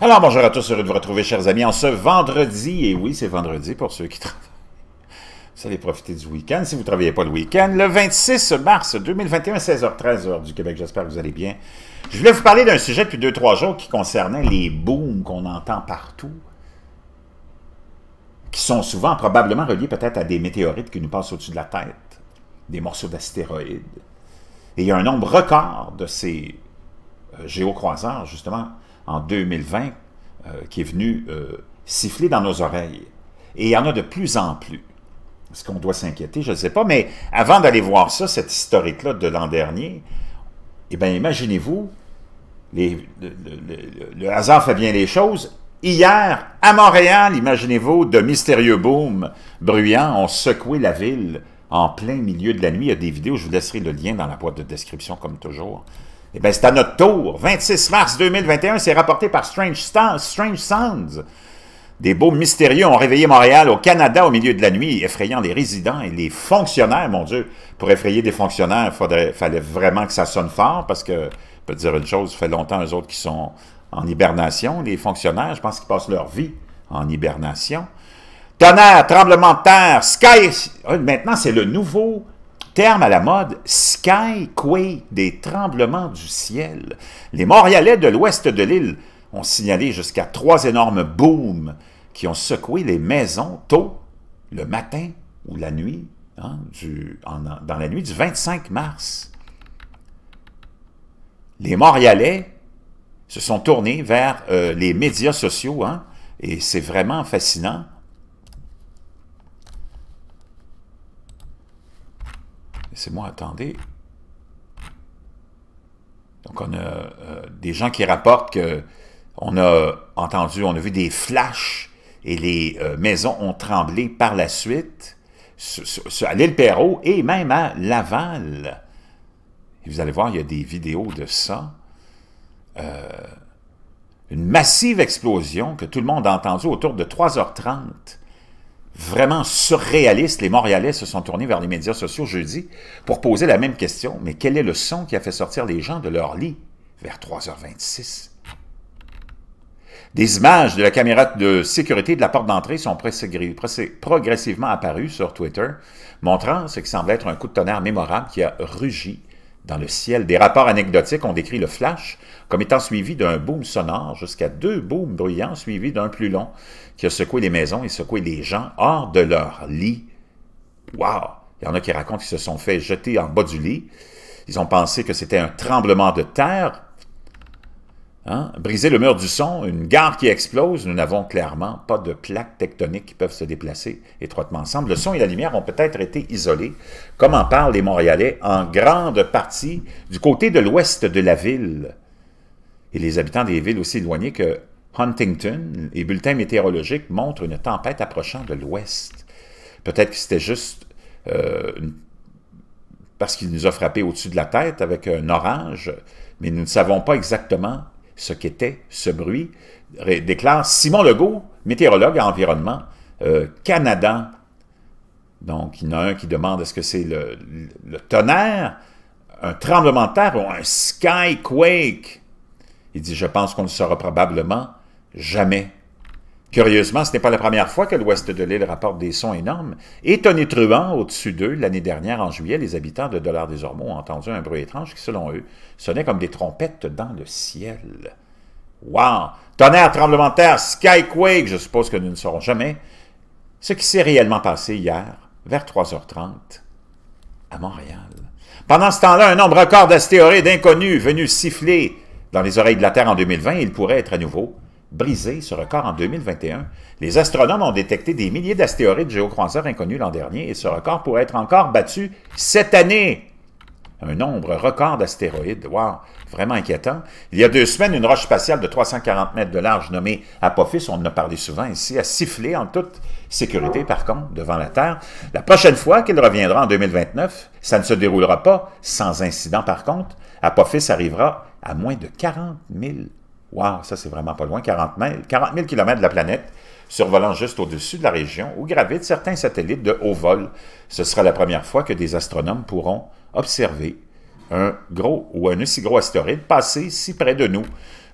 Alors bonjour à tous, heureux de vous retrouver chers amis en ce vendredi, et oui c'est vendredi pour ceux qui travaillent. Vous allez profiter du week-end si vous ne travaillez pas le week-end. Le 26 mars 2021, 16h13 heure du Québec, j'espère que vous allez bien. Je voulais vous parler d'un sujet depuis 2 trois jours qui concernait les booms qu'on entend partout, qui sont souvent probablement reliés peut-être à des météorites qui nous passent au-dessus de la tête, des morceaux d'astéroïdes. Et il y a un nombre record de ces euh, géocroiseurs, justement, en 2020 euh, qui est venu euh, siffler dans nos oreilles. Et il y en a de plus en plus. Est-ce qu'on doit s'inquiéter? Je ne sais pas. Mais avant d'aller voir ça, cette historique-là de l'an dernier, eh bien, imaginez-vous, le, hasard fait bien les choses. Hier, à Montréal, imaginez-vous, de mystérieux booms bruyants ont secoué la ville en plein milieu de la nuit. Il y a des vidéos, je vous laisserai le lien dans la boîte de description, comme toujours. Eh bien, c'est à notre tour. 26 mars 2021, c'est rapporté par Strange, Strange Sounds. Des beaux mystérieux ont réveillé Montréal au Canada au milieu de la nuit, effrayant les résidents et les fonctionnaires. Mon Dieu, pour effrayer des fonctionnaires, il fallait vraiment que ça sonne fort parce que, je peux dire une chose, ça fait longtemps, eux autres qui sont en hibernation, les fonctionnaires, je pense qu'ils passent leur vie en hibernation. Tonnerre, tremblement de terre, sky... Ah, maintenant, c'est le nouveau terme à la mode, Skyquake, des tremblements du ciel. Les Montréalais de l'ouest de l'île ont signalé jusqu'à trois énormes booms qui ont secoué les maisons tôt le matin ou la nuit, hein, du, dans la nuit du 25 mars. Les Montréalais se sont tournés vers euh, les médias sociaux, hein, et c'est vraiment fascinant. C'est moi attendez. Donc, on a euh, des gens qui rapportent que on a entendu, on a vu des flashs et les euh, maisons ont tremblé par la suite à l'île Perrault et même à Laval. vous allez voir, il y a des vidéos de ça. Euh, une massive explosion que tout le monde a entendue autour de 3h30 vraiment surréaliste, les Montréalais se sont tournés vers les médias sociaux jeudi pour poser la même question. Mais quel est le son qui a fait sortir les gens de leur lit vers 3h26? Des images de la caméra de sécurité de la porte d'entrée sont progressivement apparues sur Twitter, montrant ce qui semble être un coup de tonnerre mémorable qui a rugi dans le ciel. Des rapports anecdotiques ont décrit le flash comme étant suivi d'un boom sonore jusqu'à deux booms bruyants suivis d'un plus long qui a secoué les maisons et secoué les gens hors de leur lit. Wow! Il y en a qui racontent qu'ils se sont fait jeter en bas du lit. Ils ont pensé que c'était un tremblement de terre Hein? Briser le mur du son, une gare qui explose, nous n'avons clairement pas de plaques tectoniques qui peuvent se déplacer étroitement ensemble. Le son et la lumière ont peut-être été isolés, comme en parlent les Montréalais, en grande partie du côté de l'ouest de la ville. Et les habitants des villes aussi éloignées que Huntington, les bulletins météorologiques montrent une tempête approchant de l'ouest. Peut-être que c'était juste euh, parce qu'il nous a frappé au-dessus de la tête avec un orage, mais nous ne savons pas exactement ce qu'était ce bruit, déclare Simon Legault, météorologue à environnement, euh, Canada. Donc, il y en a un qui demande est-ce que c'est le, tonnerre, un tremblement de terre ou un skyquake? Il dit, je pense qu'on ne le saura probablement jamais. Curieusement, ce n'est pas la première fois que l'ouest de l'île rapporte des sons énormes. Et tonitruant au-dessus d'eux, l'année dernière, en juillet, les habitants de Dollar des ormeaux ont entendu un bruit étrange qui, selon eux, sonnait comme des trompettes dans le ciel. Wow! Tonnerre, tremblement de terre, skyquake, je suppose que nous ne saurons jamais ce qui s'est réellement passé hier, vers 3h30, à Montréal. Pendant ce temps-là, un nombre record d'astéroïdes inconnus venus siffler dans les oreilles de la Terre en 2020, il pourrait être à nouveau Brisé ce record en 2021. Les astronomes ont détecté des milliers d'astéroïdes géocroiseurs inconnus l'an dernier et ce record pourrait être encore battu cette année. Un nombre record d'astéroïdes, wow, vraiment inquiétant. Il y a deux semaines, une roche spatiale de 340 mètres de large nommée Apophis, on en a parlé souvent ici, a sifflé en toute sécurité, par contre, devant la Terre. La prochaine fois qu'elle reviendra en 2029, ça ne se déroulera pas sans incident, par contre. Apophis arrivera à moins de 40 000 Wow, ça c'est vraiment pas loin, 40 000, 40 km de la planète, survolant juste au-dessus de la région où gravitent certains satellites de haut vol. Ce sera la première fois que des astronomes pourront observer un gros ou un aussi gros astéroïde passer si près de nous.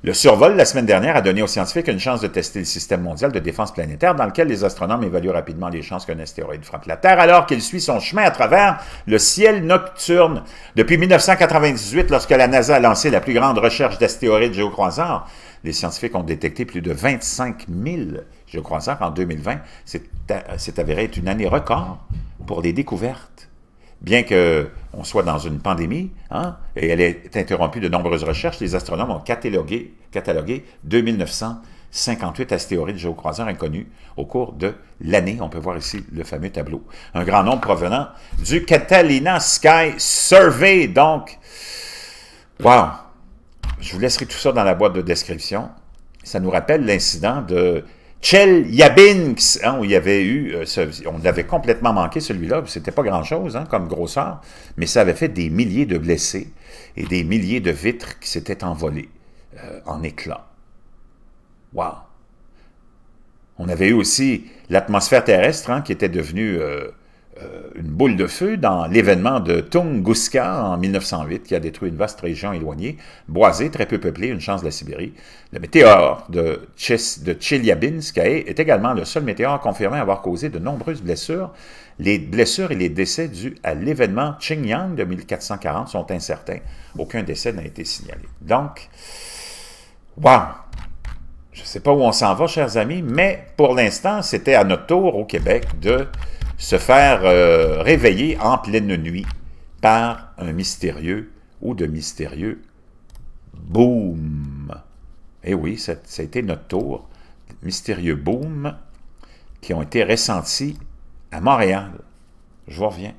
Le survol la semaine dernière a donné aux scientifiques une chance de tester le système mondial de défense planétaire dans lequel les astronomes évaluent rapidement les chances qu'un astéroïde frappe la Terre alors qu'il suit son chemin à travers le ciel nocturne. Depuis 1998, lorsque la NASA a lancé la plus grande recherche d'astéroïdes géocroisants, les scientifiques ont détecté plus de 25 000 géocroisants en 2020. Euh, c'est avéré être une année record pour les découvertes. Bien que on soit dans une pandémie, hein, et elle est interrompue de nombreuses recherches, les astronomes ont catalogué, catalogué 2958 astéroïdes géocroiseurs inconnus au cours de l'année. On peut voir ici le fameux tableau. Un grand nombre provenant du Catalina Sky Survey. Donc, wow! Je vous laisserai tout ça dans la boîte de description. Ça nous rappelle l'incident de Chel Yabinx, hein, où il y avait eu, euh, on avait complètement manqué celui-là, c'était pas grand-chose hein, comme grosseur, mais ça avait fait des milliers de blessés et des milliers de vitres qui s'étaient envolées euh, en éclats. Wow! On avait eu aussi l'atmosphère terrestre hein, qui était devenue euh, euh, une boule de feu dans l'événement de Tunguska en 1908 qui a détruit une vaste région éloignée, boisée, très peu peuplée, une chance de la Sibérie. Le météore de, Chis, est également le seul météore confirmé avoir causé de nombreuses blessures. Les blessures et les décès dus à l'événement Qingyang de 1440 sont incertains. Aucun décès n'a été signalé. Donc, wow! Je ne sais pas où on s'en va, chers amis, mais pour l'instant, c'était à notre tour au Québec de se faire euh, réveiller en pleine nuit par un mystérieux ou de mystérieux boom. Eh oui, ça, a été notre tour. Mystérieux boom qui ont été ressentis à Montréal. Je vous reviens.